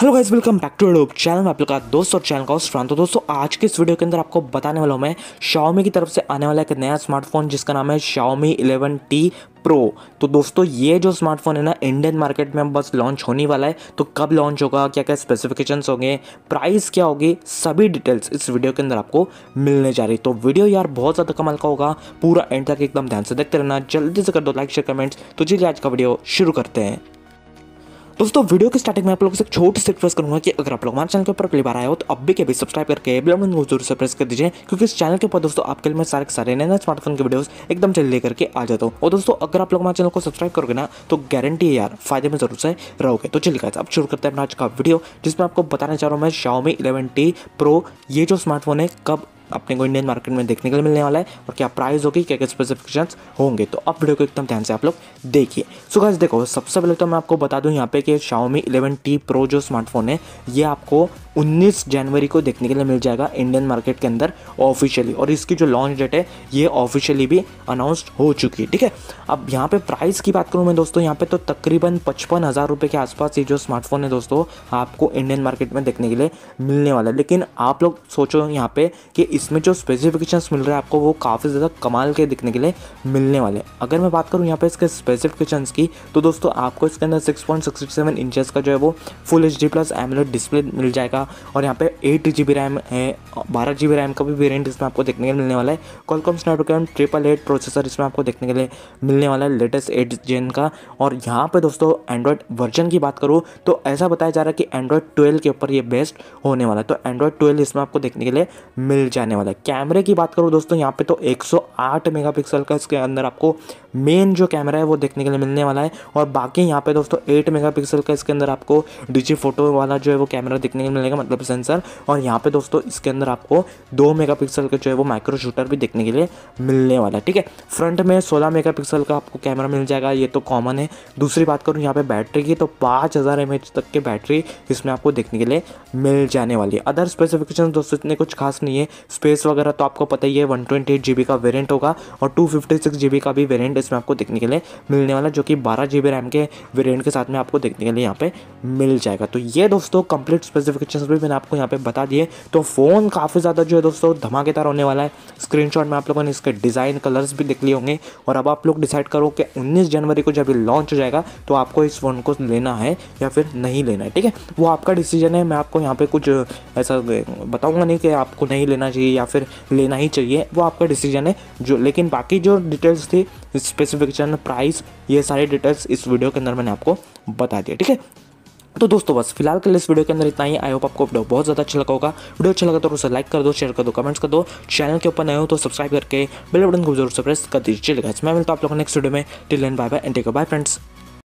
hello guys welcome back to Adobe channel में आप लोग का दोस्त और चैनल का फ्रांत तो दोस्तों आज के इस वीडियो के अंदर आपको बताने वाला हूँ मैं शाओमी की तरफ से आने वाला एक नया स्मार्टफोन जिसका नाम है शाओमी 11T प्रो तो दोस्तों ये जो स्मार्टफोन है ना इंडियन मार्केट में बस लॉन्च होने वाला है तो कब लॉन्च होगा क्या क्या स्पेसिफिकेशंस होंगे प्राइस क्या होगी सभी डिटेल्स इस वीडियो के अंदर आपको मिलने जा रही तो वीडियो यार बहुत ज़्यादा कमाल का होगा पूरा एंड तक एकदम ध्यान से देखते रहना जल्दी से कर दो लाइक शेयर कमेंट्स तो चलिए आज का वीडियो शुरू करते हैं दोस्तों वीडियो के स्टार्टिंग में आप लोगों से छोटी सी रिक्वेस्ट करूंगा कि अगर आप लोग हमारे चैनल के ऊपर पहली बार आए हो तो अब भी कभी सब्सक्राइब करके बेल आइकन को जरूर से प्रेस कर दीजिए क्योंकि इस चैनल के ऊपर दोस्तों आपके लिए मैं सारे के सारे नए नए स्मार्टफोन के वीडियोस एकदम जल्दी लेकर के आ जाता हूँ और दोस्तों अगर आप लोग हमारे चैनल को सब्सक्राइब करोगे ना तो गारंटी है यार फायदे में जरूर से रहोगे तो चलिए आप शुरू करते हैं अपना आज का वीडियो जिसमें आपको बताना चाह रहा हूँ मैं शाओमी इलेवन टी प्रो ये जो स्मार्टफोन है कब अपने को इंडियन मार्केट में देखने के लिए मिलने वाला है और क्या प्राइस होगी क्या क्या स्पेसिफिकेशन होंगे तो अब वीडियो को एकदम ध्यान से आप लोग देखिए सो गाइस देखो सबसे पहले तो मैं आपको बता दूँ यहाँ पे कि शाओमी इलेवन टी प्रो जो स्मार्टफोन है ये आपको 19 जनवरी को देखने के लिए मिल जाएगा इंडियन मार्केट के अंदर ऑफिशियली और इसकी जो लॉन्च डेट है ये ऑफिशियली भी अनाउंस हो चुकी है ठीक है अब यहाँ पे प्राइस की बात करूँ मैं दोस्तों यहाँ पे तो तकरीबन पचपन हज़ार रुपये के आसपास ये जो स्मार्टफोन है दोस्तों आपको इंडियन मार्केट में देखने के लिए मिलने वाला है लेकिन आप लोग सोचो यहाँ पे कि इसमें जो स्पेसिफिकेशंस मिल रहे हैं आपको वो काफ़ी ज़्यादा कमाल के दिखने के लिए मिलने वाले अगर मैं बात करूँ यहाँ पे इसके स्पेसिफिकेशन की तो दोस्तों आपको इसके अंदर six point sixty seven inches का जो है वो full H D plus AMOLED display मिल जाएगा और यहाँ पे एट जी बी रैम है बारह जी बी रैम का भी वेरियंट इसमें आपको देखने के लिए मिलने वाला है Qualcomm Snapdragon triple eight processor इसमें आपको देखने के लिए मिलने वाला है लेटेस्ट एट जेन का और यहाँ पे दोस्तों एंड्रॉयड वर्जन की बात करूँ तो ऐसा बताया जा रहा है कि एंड्रॉयड ट्वेल्व के ऊपर ये बेस्ट होने वाला है तो एंड्रॉयड ट्वेल्व इसमें आपको देखने के लिए मिल जाने वाला है कैमरे की बात करूँ दोस्तों यहाँ पर तो 108 मेगापिक्सल का इसके अंदर आपको मेन जो कैमरा है वो देखने के लिए मिलने वाला है और बाकी यहाँ पे दोस्तों 8 मेगापिक्सल का इसके अंदर आपको डिजी फोटो वाला जो है वो कैमरा देखने के लिए का मतलब सेंसर और यहाँ पे दोस्तों इसके अंदर आपको दो मेगापिक्सल का जो है वो माइक्रो शूटर भी देखने के लिए मिलने वाला है ठीक है फ्रंट में सोलह मेगापिक्सल का आपको कैमरा मिल जाएगा ये तो कॉमन है दूसरी बात करूँ यहाँ पर बैटरी की तो पाँच हज़ार तक की बैटरी इसमें आपको देखने के लिए मिल जाने वाली है अदर स्पेसिफिकेशन दोस्तों इतने कुछ खास नहीं है स्पेस वगैरह तो आपको पता ही है वन ट्वेंटी का वेरियंट होगा और टू फिफ्टी का भी वेरियंट इसमें आपको देखने के लिए मिलने वाला जो कि बारह जी रैम के वेरियंट के साथ में आपको देखने के लिए यहाँ पे मिल जाएगा तो ये दोस्तों कंप्लीट स्पेसिफिकेशन ऑप्शन भी मैंने आपको यहाँ पे बता दिए तो फ़ोन काफ़ी ज़्यादा जो है दोस्तों धमाकेदार होने वाला है स्क्रीनशॉट में आप लोगों ने इसके डिज़ाइन कलर्स भी देख लिए होंगे और अब आप लोग डिसाइड करो कि उन्नीस जनवरी को जब ये लॉन्च हो जाएगा तो आपको इस फ़ोन को लेना है या फिर नहीं लेना है ठीक है वो आपका डिसीजन है मैं आपको यहाँ पर कुछ ऐसा बताऊँगा नहीं कि आपको नहीं लेना चाहिए या फिर लेना ही चाहिए वो आपका डिसीजन है जो लेकिन बाकी जो डिटेल्स थी स्पेसिफिकेशन प्राइस ये सारे डिटेल्स इस वीडियो के अंदर मैंने आपको बता दिया ठीक है तो दोस्तों बस फिलहाल के लिए इस वीडियो के अंदर इतना ही आई होप आपको वीडियो बहुत ज़्यादा अच्छा लगा होगा वीडियो अच्छा लगा तो उसे लाइक कर दो शेयर कर दो कमेंट्स कर दो चैनल के ऊपर नए हो तो सब्सक्राइब करके बेल बटन को जरूर से प्रेस कर दीजिए मैं मिलता हूं आप लोगों नेक्स्ट वीडियो में till and bye bye and take bye friends